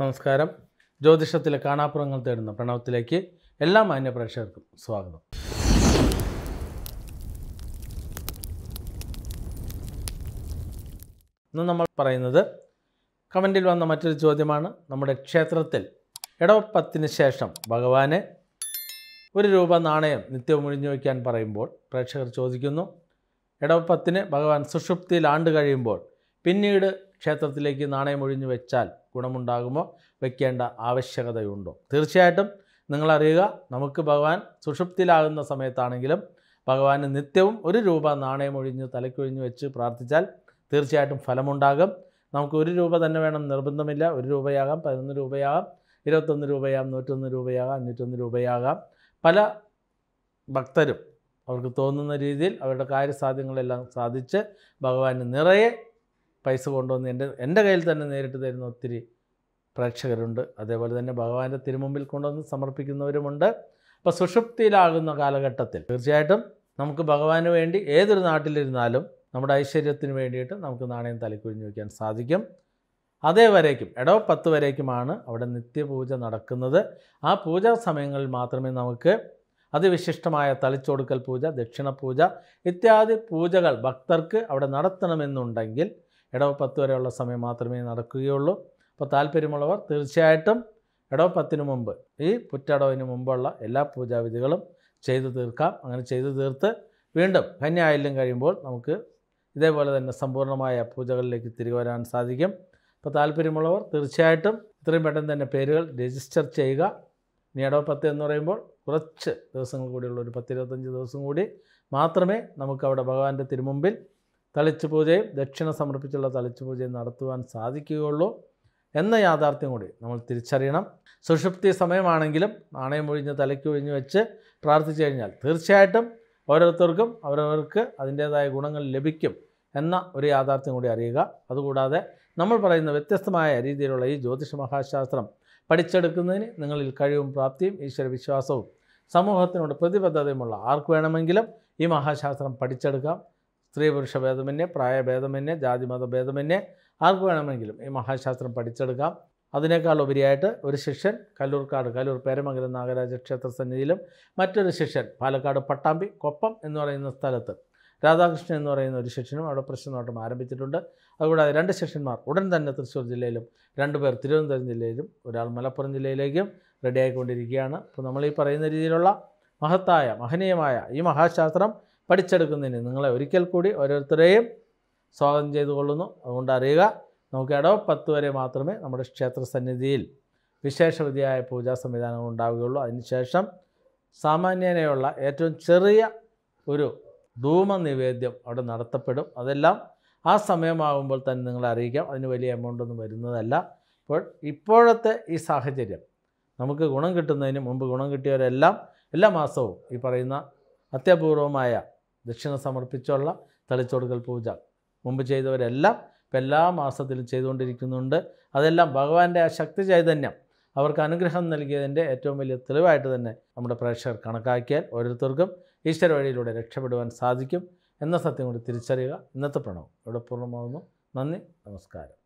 നമസ്കാരം ജ്യോതിഷത്തിലെ കാണാപ്പുറങ്ങൾ തേടുന്ന പ്രണവത്തിലേക്ക് എല്ലാ മാന്യപ്രേക്ഷകർക്കും സ്വാഗതം ഇന്ന് നമ്മൾ പറയുന്നത് കമൻറ്റിൽ വന്ന മറ്റൊരു ചോദ്യമാണ് നമ്മുടെ ക്ഷേത്രത്തിൽ ഇടവപ്പത്തിന് ശേഷം ഭഗവാനെ ഒരു രൂപ നാണയം നിത്യവും ഒഴിഞ്ഞു വയ്ക്കാൻ പറയുമ്പോൾ പ്രേക്ഷകർ ചോദിക്കുന്നു ഇടവപ്പത്തിന് ഭഗവാൻ സുഷുപ്തിയിൽ ആണ്ട് കഴിയുമ്പോൾ പിന്നീട് ക്ഷേത്രത്തിലേക്ക് നാണയം ഒഴിഞ്ഞു വെച്ചാൽ ഗുണമുണ്ടാകുമോ വെക്കേണ്ട ആവശ്യകതയുണ്ടോ തീർച്ചയായിട്ടും നിങ്ങളറിയുക നമുക്ക് ഭഗവാൻ സുഷുപ്തിലാകുന്ന സമയത്താണെങ്കിലും ഭഗവാന് നിത്യവും ഒരു രൂപ നാണയമൊഴിഞ്ഞ് തലയ്ക്കൊഴിഞ്ഞ് വെച്ച് പ്രാർത്ഥിച്ചാൽ തീർച്ചയായിട്ടും ഫലമുണ്ടാകും നമുക്ക് ഒരു രൂപ തന്നെ വേണം നിർബന്ധമില്ല ഒരു രൂപയാകാം പതിനൊന്ന് രൂപയാകാം ഇരുപത്തൊന്ന് രൂപയാകാം നൂറ്റൊന്ന് രൂപയാകാം അഞ്ഞൂറ്റൊന്ന് രൂപയാകാം പല ഭക്തരും അവർക്ക് തോന്നുന്ന രീതിയിൽ അവരുടെ കാര്യസാധ്യങ്ങളെല്ലാം സാധിച്ച് ഭഗവാന് നിറയെ പൈസ കൊണ്ടുവന്ന് എൻ്റെ എൻ്റെ കയ്യിൽ തന്നെ നേരിട്ട് തരുന്ന ഒത്തിരി പ്രേക്ഷകരുണ്ട് അതേപോലെ തന്നെ ഭഗവാന്റെ തിരുമുമ്പിൽ കൊണ്ടുവന്ന് സമർപ്പിക്കുന്നവരുമുണ്ട് അപ്പോൾ സുഷുപ്തിയിലാകുന്ന കാലഘട്ടത്തിൽ തീർച്ചയായിട്ടും നമുക്ക് ഭഗവാന് വേണ്ടി ഏതൊരു നാട്ടിലിരുന്നാലും നമ്മുടെ ഐശ്വര്യത്തിന് വേണ്ടിയിട്ട് നമുക്ക് നാണയം തലക്കുഴിഞ്ഞ് വയ്ക്കാൻ സാധിക്കും അതേ വരേക്കും എടോ പത്ത് വരേക്കുമാണ് അവിടെ നിത്യപൂജ നടക്കുന്നത് ആ പൂജാ സമയങ്ങളിൽ മാത്രമേ നമുക്ക് അതിവിശിഷ്ടമായ തളിച്ചൊടുക്കൽ പൂജ ദക്ഷിണപൂജ ഇത്യാദി പൂജകൾ ഭക്തർക്ക് അവിടെ നടത്തണമെന്നുണ്ടെങ്കിൽ ഇടവ് പത്ത് വരെയുള്ള സമയം മാത്രമേ നടക്കുകയുള്ളൂ അപ്പോൾ താല്പര്യമുള്ളവർ തീർച്ചയായിട്ടും ഇടവ് പത്തിന് മുമ്പ് ഈ പുറ്റടവിന് മുമ്പുള്ള എല്ലാ പൂജാവിധികളും ചെയ്തു തീർക്കാം അങ്ങനെ ചെയ്തു തീർത്ത് വീണ്ടും കന്യായില്യം കഴിയുമ്പോൾ നമുക്ക് ഇതേപോലെ തന്നെ സമ്പൂർണ്ണമായ പൂജകളിലേക്ക് തിരികെ വരാൻ സാധിക്കും അപ്പോൾ താല്പര്യമുള്ളവർ തീർച്ചയായിട്ടും ഇത്രയും പെട്ടെന്ന് തന്നെ പേരുകൾ രജിസ്റ്റർ ചെയ്യുക ഇനി ഇടവ് പത്ത് എന്ന് പറയുമ്പോൾ കുറച്ച് ദിവസങ്ങൾ കൂടിയുള്ള ഒരു പത്തിരുപത്തഞ്ച് ദിവസം കൂടി മാത്രമേ നമുക്ക് അവിടെ ഭഗവാന്റെ തിരുമുമ്പിൽ തളിച്ചു പൂജയും ദക്ഷിണ സമർപ്പിച്ചുള്ള തളിച്ചു പൂജയും നടത്തുവാൻ സാധിക്കുകയുള്ളൂ എന്ന യാഥാർത്ഥ്യം കൂടി നമ്മൾ തിരിച്ചറിയണം സുഷുപ്തി സമയമാണെങ്കിലും നാണയം ഒഴിഞ്ഞ് തലയ്ക്ക് ഒഴിഞ്ഞ് വെച്ച് പ്രാർത്ഥിച്ചു കഴിഞ്ഞാൽ തീർച്ചയായിട്ടും ഓരോരുത്തർക്കും അവരവർക്ക് അതിൻ്റേതായ ഗുണങ്ങൾ ലഭിക്കും എന്ന ഒരു യാഥാർത്ഥ്യം കൂടി അറിയുക അതുകൂടാതെ നമ്മൾ പറയുന്ന വ്യത്യസ്തമായ രീതിയിലുള്ള ഈ ജ്യോതിഷ മഹാശാസ്ത്രം പഠിച്ചെടുക്കുന്നതിന് നിങ്ങളിൽ കഴിവും പ്രാപ്തിയും ഈശ്വരവിശ്വാസവും സമൂഹത്തിനോട് പ്രതിബദ്ധതയുമുള്ള ആർക്ക് വേണമെങ്കിലും ഈ മഹാശാസ്ത്രം പഠിച്ചെടുക്കാം സ്ത്രീ പുരുഷ ഭേദമന്യേ പ്രായഭേദമന്യേ ജാതിമത ഭേദമന്യേ ആർക്ക് വേണമെങ്കിലും ഈ മഹാശാസ്ത്രം പഠിച്ചെടുക്കാം അതിനേക്കാൾ ഉപരിയായിട്ട് ഒരു ശിഷ്യൻ കല്ലൂർക്കാട് കല്ലൂർ പേരമംഗലം നാഗരാജ ക്ഷേത്ര സന്നിധിയിലും മറ്റൊരു ശിഷ്യൻ പാലക്കാട് പട്ടാമ്പി കൊപ്പം എന്ന് പറയുന്ന സ്ഥലത്ത് രാധാകൃഷ്ണൻ എന്ന് പറയുന്ന ഒരു ശിഷ്യനും അവിടെ പ്രശ്നനോട്ടം ആരംഭിച്ചിട്ടുണ്ട് അതുകൂടാതെ രണ്ട് ശിഷ്യന്മാർ ഉടൻ തന്നെ തൃശ്ശൂർ ജില്ലയിലും രണ്ട് പേർ തിരുവനന്തപുരം ജില്ലയിലും ഒരാൾ മലപ്പുറം ജില്ലയിലേക്കും റെഡിയായിക്കൊണ്ടിരിക്കുകയാണ് അപ്പോൾ നമ്മൾ ഈ പറയുന്ന രീതിയിലുള്ള മഹത്തായ മഹനീയമായ ഈ മഹാശാസ്ത്രം പഠിച്ചെടുക്കുന്നതിന് നിങ്ങളെ ഒരിക്കൽ കൂടി ഓരോരുത്തരെയും സ്വാഗതം കൊള്ളുന്നു അതുകൊണ്ട് അറിയുക നമുക്ക് ഇടവ പത്ത് വരെ മാത്രമേ നമ്മുടെ ക്ഷേത്ര സന്നിധിയിൽ വിശേഷവിധിയായ പൂജാ സംവിധാനങ്ങൾ ഉണ്ടാവുകയുള്ളൂ അതിനുശേഷം സാമാന്യനെയുള്ള ഏറ്റവും ചെറിയ ഒരു ധൂമ നിവേദ്യം അവിടെ നടത്തപ്പെടും അതെല്ലാം ആ സമയമാകുമ്പോൾ തന്നെ നിങ്ങളെ അറിയിക്കാം അതിന് വലിയ എമൗണ്ട് ഒന്നും വരുന്നതല്ല അപ്പോൾ ഇപ്പോഴത്തെ ഈ സാഹചര്യം നമുക്ക് ഗുണം കിട്ടുന്നതിന് മുമ്പ് ഗുണം കിട്ടിയവരെല്ലാം എല്ലാ മാസവും ഈ പറയുന്ന അത്യപൂർവമായ ദക്ഷിണ സമർപ്പിച്ചുള്ള തളിച്ചൊടുക്കൽ പൂജ മുമ്പ് ചെയ്തവരെല്ലാം ഇപ്പം എല്ലാ മാസത്തിലും ചെയ്തുകൊണ്ടിരിക്കുന്നുണ്ട് അതെല്ലാം ഭഗവാന്റെ ആ ശക്തി ചൈതന്യം അവർക്ക് അനുഗ്രഹം നൽകിയതിൻ്റെ ഏറ്റവും വലിയ തെളിവായിട്ട് തന്നെ നമ്മുടെ പ്രേക്ഷകർ കണക്കാക്കിയാൽ ഓരോരുത്തർക്കും ഈശ്വര വഴിയിലൂടെ രക്ഷപ്പെടുവാൻ സാധിക്കും എന്ന സത്യം കൂടി തിരിച്ചറിയുക ഇന്നത്തെ പ്രണവം ഇവിടെ പൂർണ്ണമാകുന്നു നന്ദി നമസ്കാരം